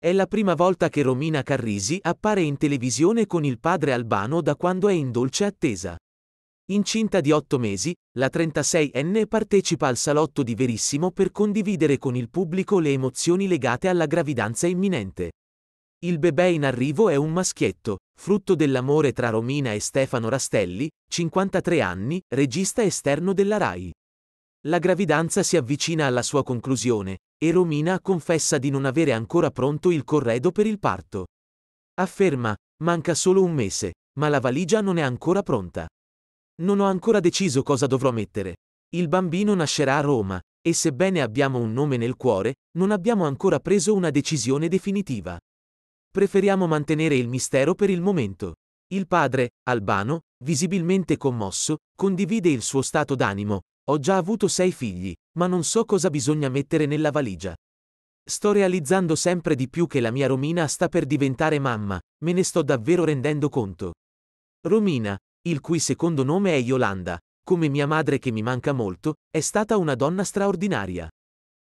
È la prima volta che Romina Carrisi appare in televisione con il padre Albano da quando è in dolce attesa. Incinta di otto mesi, la 36enne partecipa al salotto di Verissimo per condividere con il pubblico le emozioni legate alla gravidanza imminente. Il bebè in arrivo è un maschietto, frutto dell'amore tra Romina e Stefano Rastelli, 53 anni, regista esterno della RAI. La gravidanza si avvicina alla sua conclusione e Romina confessa di non avere ancora pronto il corredo per il parto. Afferma, manca solo un mese, ma la valigia non è ancora pronta. Non ho ancora deciso cosa dovrò mettere. Il bambino nascerà a Roma, e sebbene abbiamo un nome nel cuore, non abbiamo ancora preso una decisione definitiva. Preferiamo mantenere il mistero per il momento. Il padre, Albano, visibilmente commosso, condivide il suo stato d'animo. Ho già avuto sei figli, ma non so cosa bisogna mettere nella valigia. Sto realizzando sempre di più che la mia Romina sta per diventare mamma, me ne sto davvero rendendo conto. Romina, il cui secondo nome è Yolanda, come mia madre che mi manca molto, è stata una donna straordinaria.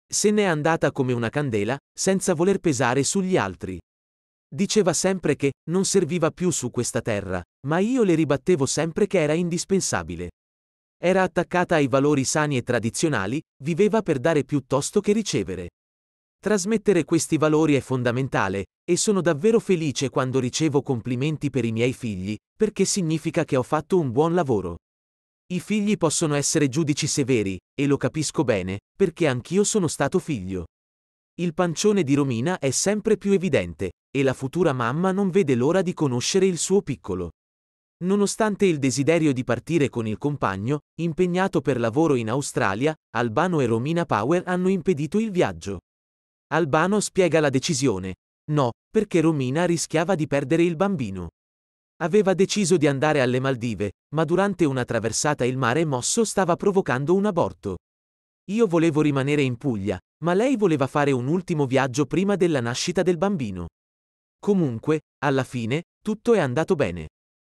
Se n'è andata come una candela, senza voler pesare sugli altri. Diceva sempre che non serviva più su questa terra, ma io le ribattevo sempre che era indispensabile. Era attaccata ai valori sani e tradizionali, viveva per dare piuttosto che ricevere. Trasmettere questi valori è fondamentale, e sono davvero felice quando ricevo complimenti per i miei figli, perché significa che ho fatto un buon lavoro. I figli possono essere giudici severi, e lo capisco bene, perché anch'io sono stato figlio. Il pancione di Romina è sempre più evidente, e la futura mamma non vede l'ora di conoscere il suo piccolo. Nonostante il desiderio di partire con il compagno, impegnato per lavoro in Australia, Albano e Romina Power hanno impedito il viaggio. Albano spiega la decisione. No, perché Romina rischiava di perdere il bambino. Aveva deciso di andare alle Maldive, ma durante una traversata il mare mosso stava provocando un aborto. Io volevo rimanere in Puglia, ma lei voleva fare un ultimo viaggio prima della nascita del bambino. Comunque, alla fine, tutto è andato bene.